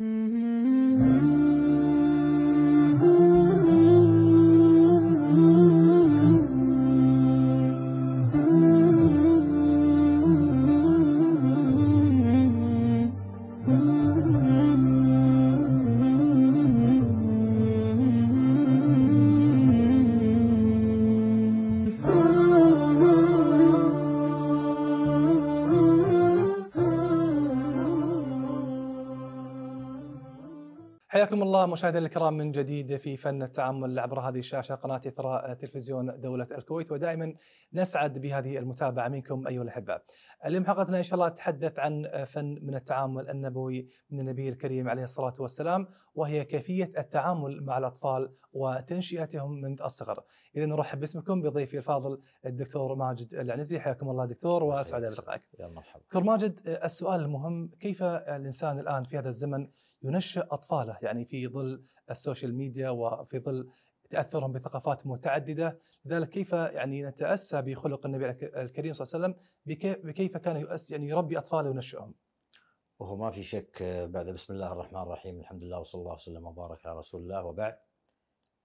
Mm-hmm. حياكم الله مشاهدينا الكرام من جديد في فن التعامل عبر هذه الشاشه قناه اثراء تلفزيون دوله الكويت ودائما نسعد بهذه المتابعه منكم ايها الاحبه. اليوم حلقتنا ان شاء الله تتحدث عن فن من التعامل النبوي من النبي الكريم عليه الصلاه والسلام وهي كيفيه التعامل مع الاطفال وتنشئتهم من الصغر. اذا نرحب باسمكم بضيفي الفاضل الدكتور ماجد العنزي حياكم الله دكتور واسعد بلقائك. يا مرحبا. دكتور ماجد السؤال المهم كيف الانسان الان في هذا الزمن ينشئ اطفاله يعني في ظل السوشيال ميديا وفي ظل تاثرهم بثقافات متعدده، لذلك كيف يعني نتاسى بخلق النبي الكريم صلى الله عليه وسلم بكيف كان يؤس يعني يربي اطفاله وينشئهم. وهو ما في شك آه، بعد بسم الله الرحمن الرحيم، الحمد لله وصلى الله وسلم وبارك على رسول الله وبعد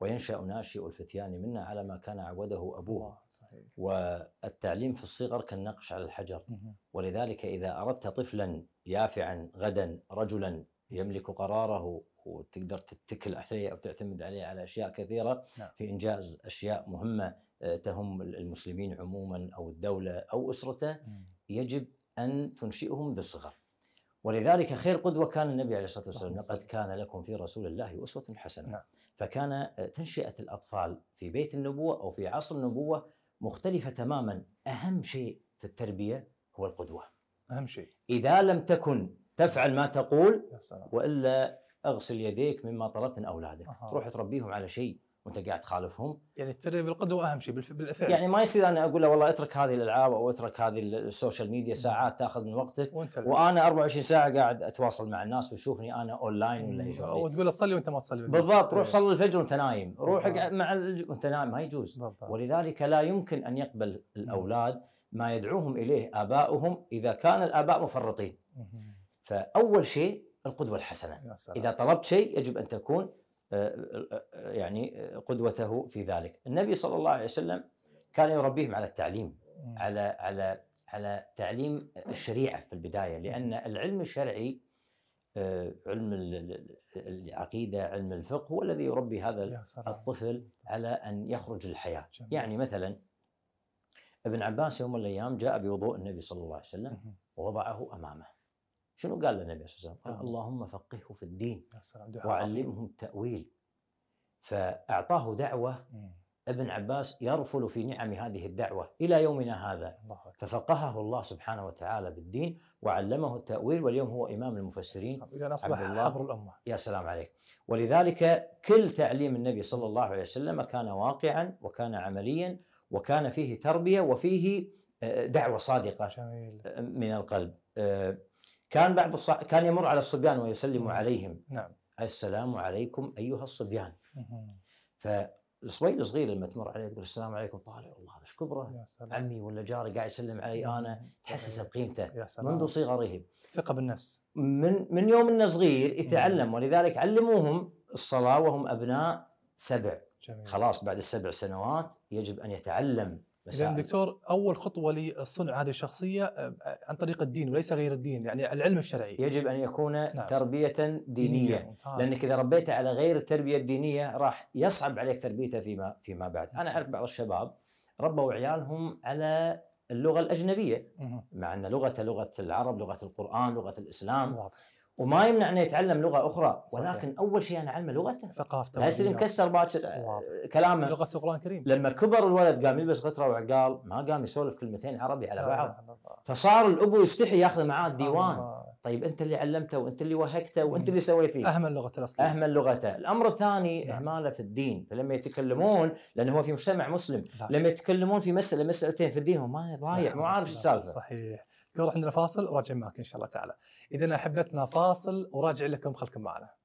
وينشا ناشئ الفتيان منا على ما كان عوده ابوه صحيح. والتعليم في الصغر كالنقش على الحجر ولذلك اذا اردت طفلا يافعا غدا رجلا يملك قراره وتقدر تتكل عليه او تعتمد عليه على اشياء كثيره نعم. في انجاز اشياء مهمه آه، تهم المسلمين عموما او الدوله او اسرته يجب ان تنشئهم ذو الصغر. ولذلك خير قدوه كان النبي عليه الصلاه والسلام لقد كان لكم في رسول الله اسوه حسنه. نعم. فكان آه، تنشئه الاطفال في بيت النبوه او في عصر النبوه مختلفه تماما، اهم شيء في التربيه هو القدوه. اهم شيء. اذا لم تكن تفعل ما تقول والا اغسل يديك مما طلبت من اولادك أه. تروح تربيهم على شيء وانت قاعد تخالفهم يعني التربيه بالقدوه اهم شيء بالفعل يعني ما يصير انا اقول له والله اترك هذه الالعاب او اترك هذه السوشيال ميديا ساعات تاخذ من وقتك وانت وانا 24 ساعه قاعد اتواصل مع الناس ويشوفني انا اونلاين ولا شيء وتقول له صلي وانت ما تصلي بالضبط روح إيه. صلي الفجر وانت نايم روح اقعد مع وانت نايم ما يجوز بالضبط. ولذلك لا يمكن ان يقبل الاولاد ما يدعوهم اليه ابائهم اذا كان الاباء مفرطين فاول شيء القدوه الحسنه اذا طلبت شيء يجب ان تكون آه، آه، آه، يعني قدوته في ذلك النبي صلى الله عليه وسلم كان يربيهم على التعليم على على على تعليم الشريعه في البدايه لان العلم الشرعي علم العقيده علم الفقه هو الذي يربي هذا الطفل على ان يخرج الحياه يعني مثلا ابن عباس يوم من الايام جاء بوضوء النبي صلى الله عليه وسلم ووضعه امامه شنو قال للنبي صلى الله عليه وسلم؟ قال اللهم فقهه في الدين وعلمه التأويل فأعطاه دعوة ابن عباس يرفل في نعم هذه الدعوة إلى يومنا هذا ففقهه الله سبحانه وتعالى بالدين وعلمه التأويل واليوم هو إمام المفسرين إذا أصبح عبر الأمة يا سلام عليك ولذلك كل تعليم النبي صلى الله عليه وسلم كان واقعا وكان عمليا وكان فيه تربية وفيه آه، دعوة صادقة جميل. من القلب آه، كان بعض الص... كان يمر على الصبيان ويسلم نعم. عليهم نعم السلام عليكم ايها الصبيان فالصبي الصغير لما تمر عليه تقول السلام عليكم طالع والله ايش كبره عمي ولا جاري قاعد يسلم علي انا تحسس بقيمته منذ صغره ثقه بالنفس من من يوم انه صغير يتعلم مم. ولذلك علموهم الصلاه وهم ابناء سبع جميل. خلاص بعد السبع سنوات يجب ان يتعلم اذا دكتور اول خطوه لصنع هذه الشخصيه عن طريق الدين وليس غير الدين يعني العلم الشرعي يجب ان يكون نعم. تربيه دينيه لانك اذا ربيته على غير التربيه الدينيه راح يصعب عليك تربيته فيما فيما بعد انا اعرف بعض الشباب ربوا عيالهم على اللغه الاجنبيه مع ان لغته لغه العرب لغه القران لغه الاسلام واضح. وما يمنع انه يتعلم لغه اخرى صحيح. ولكن اول شيء انا اعلمه لغته ثقافته لا يصير مكسر باكر آه، كلامه لغه القران الكريم لما كبر الولد قام يلبس غتره وعقال ما قام يسولف كلمتين عربي على بعض فصار الابو يستحي ياخذ معاه الديوان طيب انت اللي علمته وانت اللي وهكته وانت اللي سويت فيه اهمل لغته الاصليه اهمل لغته، الامر الثاني نعم. اهماله في الدين، فلما يتكلمون لانه هو في مجتمع مسلم، لما يتكلمون في مساله مسالتين في الدين هو ما ضايع نعم، مو عارف نعم، السالفه صحيح نروح عندنا فاصل وراجع معك ان شاء الله تعالى اذا احبتنا فاصل وراجع لكم خلكم معنا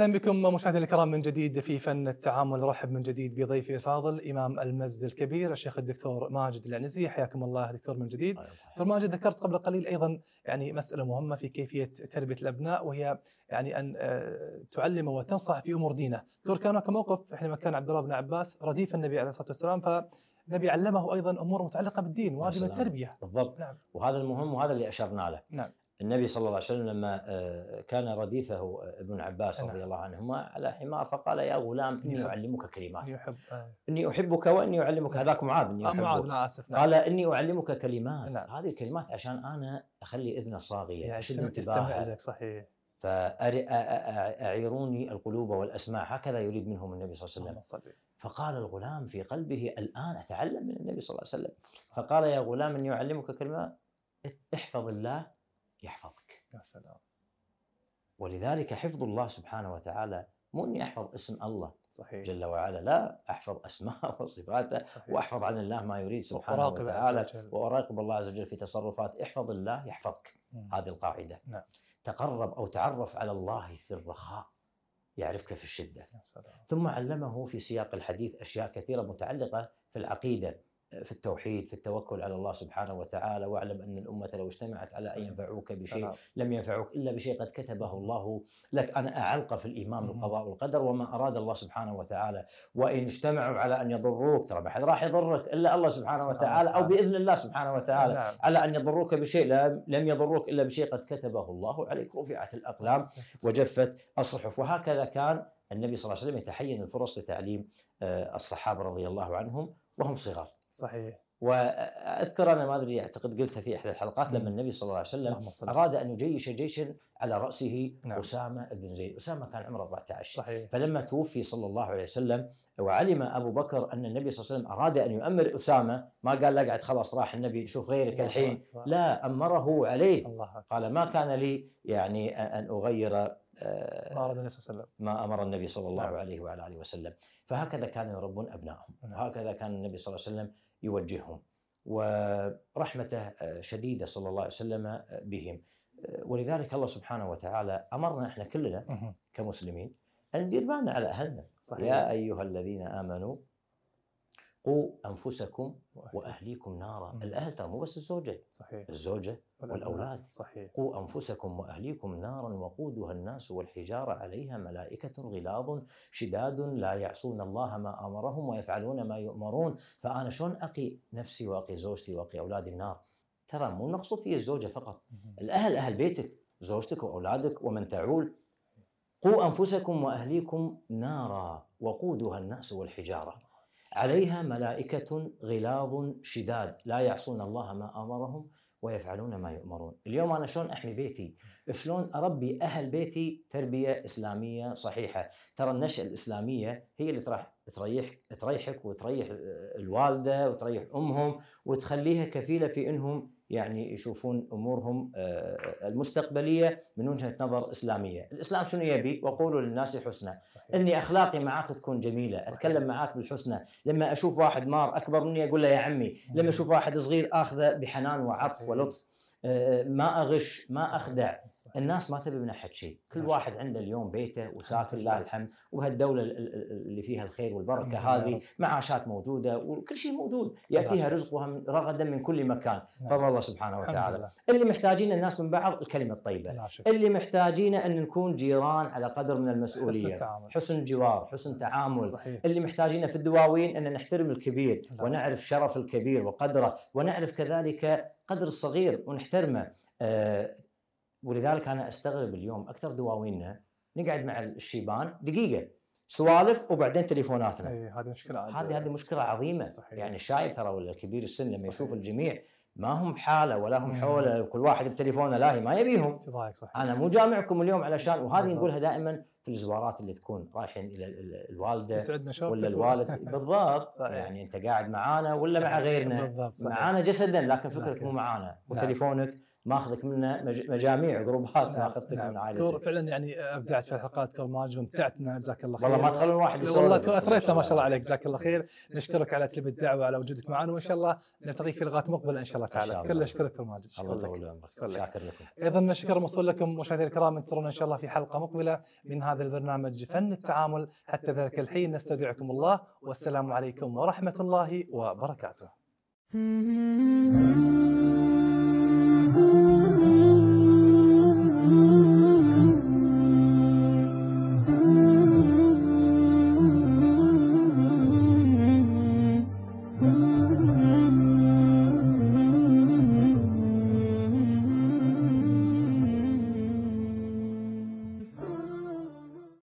اهلا بكم مشاهدينا الكرام من جديد في فن التعامل ارحب من جديد بضيفي الفاضل امام المسجد الكبير الشيخ الدكتور ماجد العنزي حياكم الله دكتور من جديد دكتور ماجد ذكرت قبل قليل ايضا يعني مساله مهمه في كيفيه تربيه الابناء وهي يعني ان آه، تعلم وتنصح في امور دينه دكتور كان هناك موقف حينما كان عبد الله بن عباس رديف النبي عليه الصلاه والسلام فالنبي علمه ايضا امور متعلقه بالدين واجب التربيه بالضبط نعم. وهذا المهم وهذا اللي اشرنا له نعم. النبي صلى الله عليه وسلم لما آه، كان رديفه آه، ابن عباس نعم. رضي الله عنهما على حمار فقال يا غلام اني نعم. اعلمك كلمات اني آه. اني احبك واني اعلمك نعم. هذاك معاذ اني احبك معاذ اسف قال اني اعلمك كلمات هذه الكلمات عشان انا اخلي اذنه صاغيه يعني اشد انتباهها صحيح فأعيروني القلوب والأسماع هكذا يريد منهم النبي صلى الله عليه وسلم فقال الغلام في قلبه الآن أتعلم من النبي صلى الله عليه وسلم فقال يا غلام أني أعلمك كلمة احفظ الله يحفظك يا سلام ولذلك حفظ الله سبحانه وتعالى مو اني احفظ اسم الله صحيح جل وعلا لا احفظ اسماءه وصفاته واحفظ عن الله ما يريد سبحانه وتعالى واراقب الله عز وجل في تصرفات احفظ الله يحفظك مم. هذه القاعده نعم. تقرب او تعرف على الله في الرخاء يعرفك في الشده يا سلام. ثم علمه في سياق الحديث اشياء كثيره متعلقه في العقيده في التوحيد في التوكل على الله سبحانه وتعالى واعلم أن الأمة لو اجتمعت على أن ينفعوك بشيء لم ينفعوك إلا بشيء قد كتبه الله لك أنا أعلق في الإيمان بالقضاء والقدر وما أراد الله سبحانه وتعالى وإن اجتمعوا على أن يضروك ترى ما حد راح يضرك إلا الله سبحانه وتعالى أو بإذن الله سبحانه وتعالى على أن يضروك بشيء لم يضروك إلا بشيء قد كتبه الله عليك رفعت الأقلام وجفت الصحف وهكذا كان النبي صلى الله عليه وسلم يتحين الفرص لتعليم آه، الصحابة رضي الله عنهم وهم صغار صحيح واذكر انا ما ادري اعتقد قلتها في احدى الحلقات لما النبي صلى الله عليه وسلم اراد ان يجيش جيشا على راسه نعم. اسامه بن زيد، اسامه كان عمره 14 صحيح. فلما توفي صلى الله عليه وسلم وعلم ابو بكر ان النبي صلى الله عليه وسلم اراد ان يؤمر اسامه ما قال لا اقعد خلاص راح النبي شوف غيرك الحين لا امره عليه الله قال ما كان لي يعني ان اغير آه، ما أمر النبي صلى الله عليه وسلم ما أمر النبي صلى الله نعم. عليه وعلى آله وسلم فهكذا كانوا يربون أبنائهم نعم. هكذا كان النبي صلى الله عليه وسلم يوجههم ورحمته آه، شديده صلى الله عليه وسلم آه، بهم ولذلك الله سبحانه وتعالى امرنا احنا كلنا كمسلمين ان ندير بالنا على اهلنا صحيح. يا ايها الذين امنوا قوا انفسكم واهليكم نارا، الاهل ترى مو بس الزوجه صحيح الزوجه والاولاد صحيح قوا انفسكم واهليكم نارا وقودها الناس والحجاره عليها ملائكه غلاظ شداد لا يعصون الله ما امرهم ويفعلون ما يؤمرون، فانا شلون اقي نفسي واقي زوجتي واقي اولادي النار؟ ترى مو المقصود هي الزوجه فقط، الاهل اهل بيتك، زوجتك واولادك ومن تعول قوا انفسكم واهليكم نارا وقودها الناس والحجاره. عليها ملائكة غلاظ شداد لا يعصون الله ما أمرهم ويفعلون ما يؤمرون اليوم أنا شلون أحمي بيتي شلون أربي أهل بيتي تربية إسلامية صحيحة ترى النشأة الإسلامية هي اللي راح تريح تريحك وتريح آه، الوالدة وتريح أمهم وتخليها كفيلة في أنهم يعني يشوفون امورهم آه، آه، المستقبليه من وجهه نظر اسلاميه، الاسلام شنو يبي؟ واقول للناس حسنى، اني اخلاقي معاك تكون جميله، صحيح. اتكلم معاك بالحسنى، لما اشوف واحد مار اكبر مني اقول له يا عمي، لما اشوف واحد صغير اخذه بحنان وعطف ولطف. ما اغش ما اخدع الناس ما تبي من احد شيء كل واحد عنده اليوم بيته وساكن لله الحمد وبهالدوله اللي فيها الخير والبركه هذه معاشات موجوده وكل شيء موجود ياتيها رزقها رغدا من كل مكان نعم. فضل الله سبحانه وتعالى اللي محتاجين الناس من بعض الكلمه الطيبه اللي محتاجين ان نكون جيران على قدر من المسؤوليه حسن جوار حسن تعامل اللي محتاجينه في الدواوين ان نحترم الكبير ونعرف شرف الكبير وقدره ونعرف كذلك قدر الصغير ونحترمه آه، ولذلك انا استغرب اليوم اكثر دواويننا نقعد مع الشيبان دقيقه سوالف وبعدين تليفوناتنا. إيه، هذه مشكله هذه هذه مشكله عظيمه صحيح. يعني الشايب ترى ولا كبير السن لما يشوف الجميع ما هم حاله ولا هم نعم. حوله كل واحد بتليفونه لاهي ما يبيهم صح انا مو جامعكم اليوم علشان وهذه نعم. نقولها دائما في الزوارات اللي تكون رايحين الى الوالده ولا الوالد بالضبط صحيح. يعني انت قاعد معانا ولا مع غيرنا بالضبط معانا جسدا لكن فكرك مو معانا نعم. وتليفونك ماخذك منه مجاميع جروبات نعم، ماخذتك نعم من عائلتك فعلا يعني آه، ابدعت في الحلقات كور ماجد متعتنا نعم، جزاك الله خير والله ما تخلون واحد يسولف والله اثريتنا ما شاء الله عليك جزاك الله خير نشكرك على تلبي الدعوه على وجودك معنا وان شاء الله نلتقيك في لغات مقبله ان شاء الله تعالى كل اشكرك كل ماجد الله يطول عمرك شاكر لكم ايضا نشكر موصول لكم مشاهدينا الكرام انتظرونا ان شاء الله في حلقه مقبله من هذا البرنامج فن التعامل حتى ذلك الحين نستودعكم الله والسلام عليكم ورحمه الله وبركاته